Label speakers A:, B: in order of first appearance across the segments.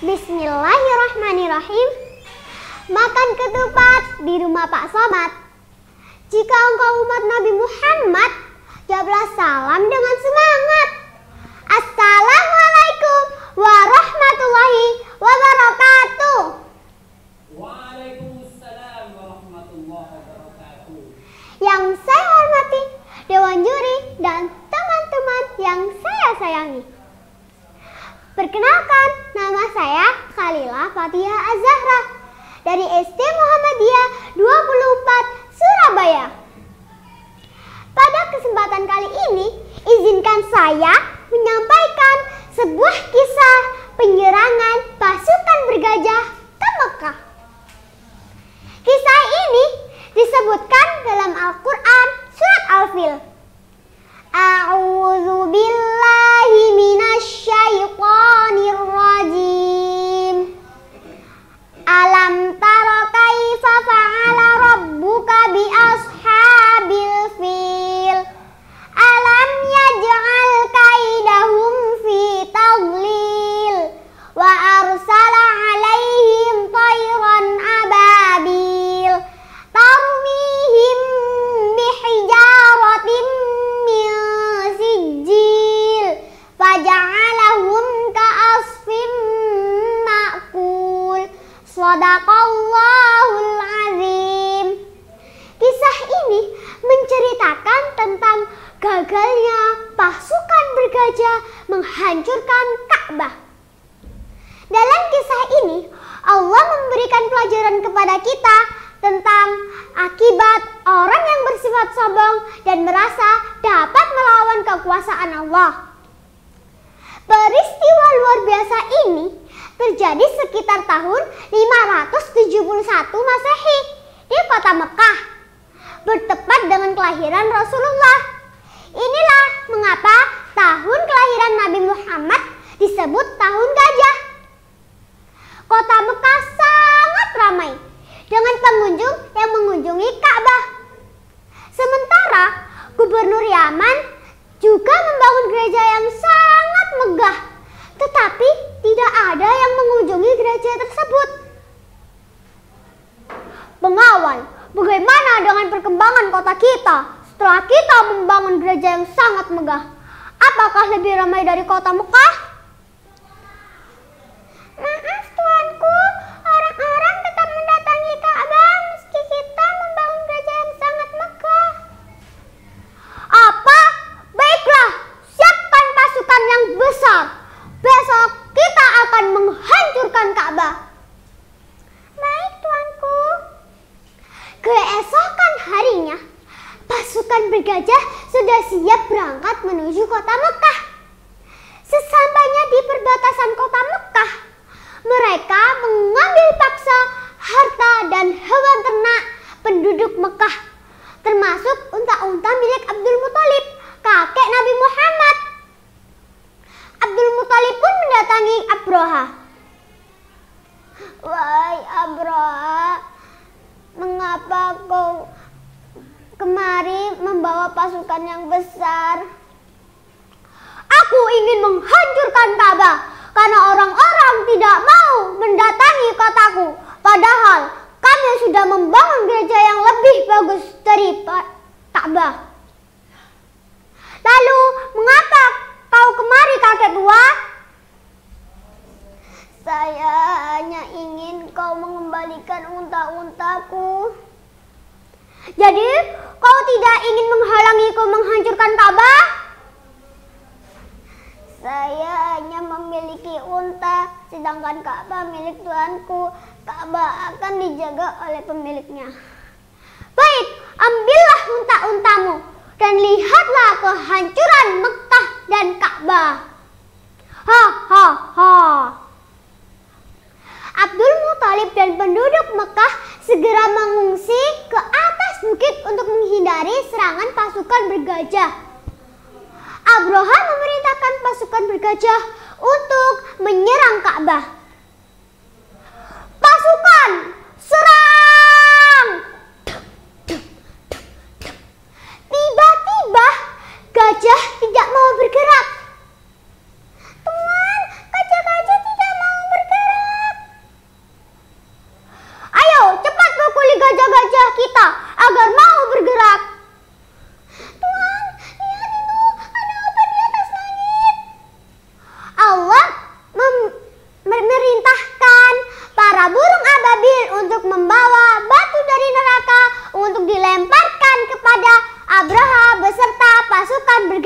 A: Bismillahirrahmanirrahim. Makan ketupat di rumah Pak Somad. Jika engkau umat Nabi Muhammad, jawablah salam dengan semangat. Sodakallahul azim. Kisah ini menceritakan tentang gagalnya pasukan bergajah menghancurkan Ka'bah. Dalam kisah ini, Allah memberikan pelajaran kepada kita tentang akibat orang yang bersifat sombong dan merasa dapat melawan kekuasaan Allah. Peristiwa luar biasa ini terjadi sekitar tahun 571 Masehi di kota Mekah, bertepat dengan kelahiran Rasulullah. Inilah mengapa tahun kelahiran Nabi Muhammad disebut tahun gajah. Kota Mekah sangat ramai kota kita setelah kita membangun gereja yang sangat megah. Apakah lebih ramai dari kota Mekah? dan bergajah sudah siap berangkat menuju kota Mekah. Sesampainya di perbatasan kota Mekah, mereka mengambil paksa harta dan hewan ternak penduduk Mekah, termasuk unta-unta milik Abdul Muthalib, kakek Nabi Muhammad. Abdul Muthalib pun mendatangi Abroha. Wahai Abroha, mengapa kau kemari membawa pasukan yang besar. Aku ingin menghancurkan Ka'bah karena orang-orang tidak mau mendatangi kotaku. Padahal kami sudah membangun gereja yang lebih bagus dari Ka'bah. Lalu, mengapa kau kemari kakek tua? Saya hanya ingin kau mengembalikan unta-untaku. Jadi, Kau tidak ingin menghalangiku menghancurkan Ka'bah? Saya hanya memiliki unta, sedangkan Ka'bah milik Tuanku. Ka'bah akan dijaga oleh pemiliknya. Baik, ambillah unta-untamu dan lihatlah kehancuran Mekah dan Ka'bah. Ha ha ha. Abdul Muthalib dan penduduk Mekah segera mengungsi ke atas tangan pasukan bergajah. Abroha memerintahkan pasukan bergajah untuk menyerang Ka'bah.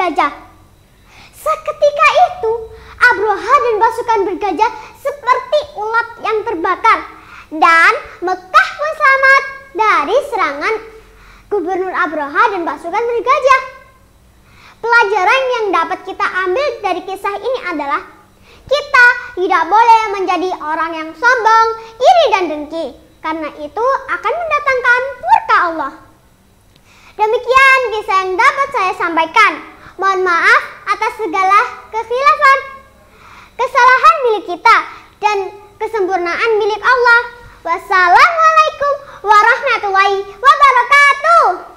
A: bergajah. Seketika itu, Abroha dan pasukan bergajah seperti ulat yang terbakar dan Mekah pun selamat dari serangan Gubernur Abroha dan pasukan bergajah. Pelajaran yang dapat kita ambil dari kisah ini adalah kita tidak boleh menjadi orang yang sombong, iri dan dengki karena itu akan mendatangkan murka Allah. Demikian kisah yang dapat saya sampaikan. Mohon maaf atas segala kekhilafan, kesalahan milik kita dan kesempurnaan milik Allah. Wassalamualaikum warahmatullahi wabarakatuh.